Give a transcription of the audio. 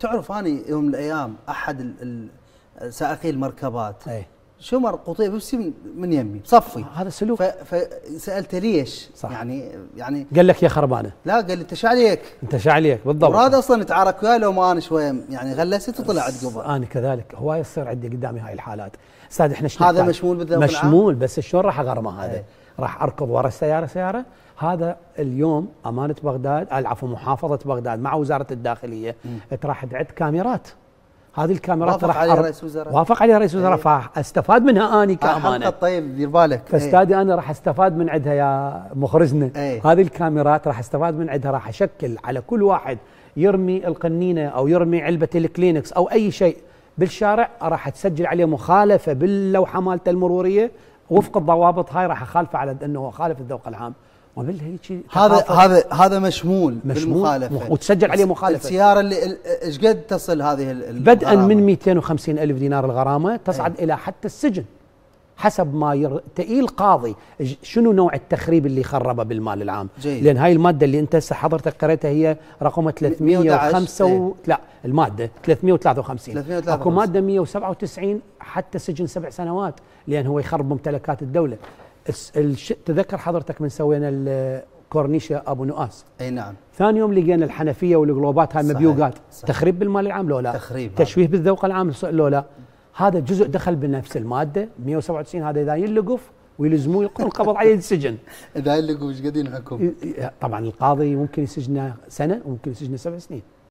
تعرف اني يوم من الأيام أحد سائقي المركبات أي. شمر قطيع بيبسي من يمي صفي آه، هذا سلوك فسالته ليش صح. يعني يعني قال لك يا خربانه لا قال لي انت شو عليك انت شو عليك بالضبط وراد اصلا تعارك وياه لو ما انا شويه يعني غلست وطلعت قبل آه، انا كذلك هواي يصير عندي قدامي هاي الحالات استاذ احنا هذا مشمول بالذنب مشمول بس شلون راح اغرمه هذا إيه. راح اركض ورا السياره سياره هذا اليوم امانه بغداد آه، عفوا محافظه بغداد مع وزاره الداخليه تراح تعد كاميرات هذه الكاميرات وافق عليها رئيس وزراء وافق عليها رئيس وزراء إيه. فاستفاد منها اني كامانه طيب دير بالك إيه. فاستاذي انا راح استفاد من عندها يا مخرجنا إيه. هذه الكاميرات راح استفاد من عندها راح اشكل على كل واحد يرمي القنينه او يرمي علبه الكلينكس او اي شيء بالشارع راح تسجل عليه مخالفه باللوحه مالته المروريه وفق الضوابط هاي راح اخالفه على انه خالف الذوق العام هيك هذا هذا هذا مشمول, مشمول بالمخالفه وتسجل عليه مخالفه السياره اللي ايش قد تصل هذه بدءا من 250 الف دينار الغرامه تصعد أي. الى حتى السجن حسب ما ير... تقيل قاضي شنو نوع التخريب اللي خربه بالمال العام جيد. لان هاي الماده اللي انت هسه حضرتك قريتها هي رقمها 305 و... لا الماده 353 353 اكو ماده 197 حتى سجن سبع سنوات لان هو يخرب ممتلكات الدوله تذكر حضرتك من سوينا كورنيشيا ابو نؤاس اي نعم ثاني يوم لقينا الحنفيه والقلوبات هاي مبيوقات تخريب بالمال العام لولا تخريب تشويه بالذوق العام لولا هذا جزء دخل بنفس الماده 197 هذا اذا يلقف ويلزموه يقول قبض عليه السجن اذا يلقف ايش قد ينحكم؟ طبعا القاضي ممكن يسجنه سنه وممكن يسجنه سبع سنين